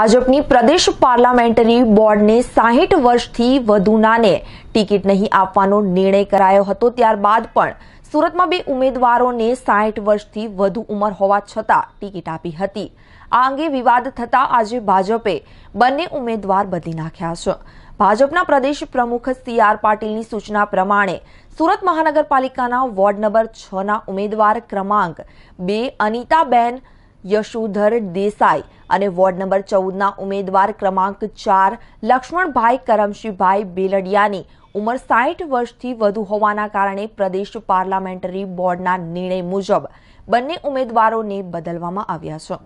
ભાજપની પ્રદેશ પાર્લામેન્ટરી બોર્ડને સાહીઠ વર્ષથી વધુનાને ટિકિટ નહીં આપવાનો નિર્ણય કરાયો હતો ત્યારબાદ પણ સુરતમાં બે ઉમેદવારોને સાહીઠ વર્ષથી વધુ ઉંમર હોવા છતાં ટિકિટ આપી હતી આ અંગે વિવાદ થતાં આજે ભાજપે બંને ઉમેદવાર બદલી નાખ્યા છે ભાજપના પ્રદેશ પ્રમુખ સી આર પાટીલની સૂચના પ્રમાણે સુરત મહાનગરપાલિકાના વોર્ડ નંબર છના ઉમેદવાર ક્રમાંક બે અનિતાબેન યશોધર દેસાઈ અને વોર્ડ નંબર ચૌદના ઉમેદવાર ક્રમાંક ચાર લક્ષ્મણભાઈ કરમશીભાઈ બેલડિયાની ઉંમર સાહીઠ વર્ષથી વધુ હોવાના કારણે પ્રદેશ પાર્લામેન્ટરી બોર્ડના નિર્ણય મુજબ બંને ઉમેદવારોને બદલવામાં આવ્યા છે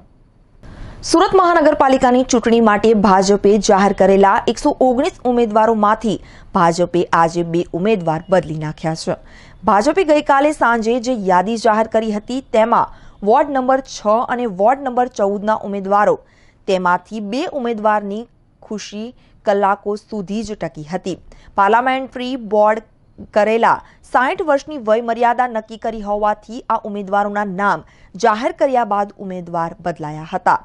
સુરત મહાનગરપાલિકાની ચૂંટણી માટે ભાજપે જાહેર કરેલા એકસો ઓગણીસ ઉમેદવારોમાંથી ભાજપે આજે બે ઉમેદવાર બદલી નાખ્યા છે ભાજપે ગઈકાલે સાંજે જે યાદી જાહેર કરી હતી તેમાં વોર્ડ નંબર છ અને વોર્ડ નંબર ચૌદના ઉમેદવારો તેમાંથી બે ઉમેદવારની ખુશી કલાકો સુધી જ ટકી હતી પાર્લામેન્ટરી બોર્ડ કરેલા સાઠ વર્ષની વયમર્યાદા નક્કી કરી હોવાથી આ ઉમેદવારોના નામ જાહેર કર્યા બાદ ઉમેદવાર બદલાયા હતા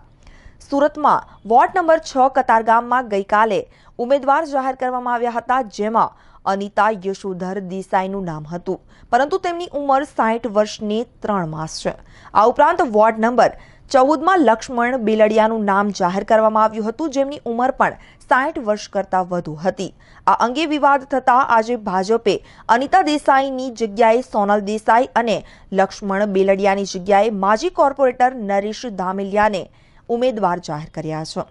સુરતમાં વોર્ડ નંબર છ કતારગામમાં ગઈકાલે ઉમેદવાર જાહેર કરવામાં આવ્યા હતા જેમાં અનિતા યશોધર દેસાઈનું નામ હતું પરંતુ તેમની ઉંમર સાહીઠ વર્ષની ત્રણ માસ છે આ ઉપરાંત વોર્ડ નંબર ચૌદમાં લક્ષ્મણ બિલડિયાનું નામ જાહેર કરવામાં આવ્યું હતું જેમની ઉંમર પણ સાહીઠ વર્ષ કરતાં વધુ હતી આ અંગે વિવાદ થતાં આજે ભાજપે અનિતા દેસાઈની જગ્યાએ સોનલ દેસાઈ અને લક્ષ્મણ બિલડિયાની જગ્યાએ માજી કોર્પોરેટર નરેશ ધામિલિયાને ઉમેદવાર જાહેર કર્યા છે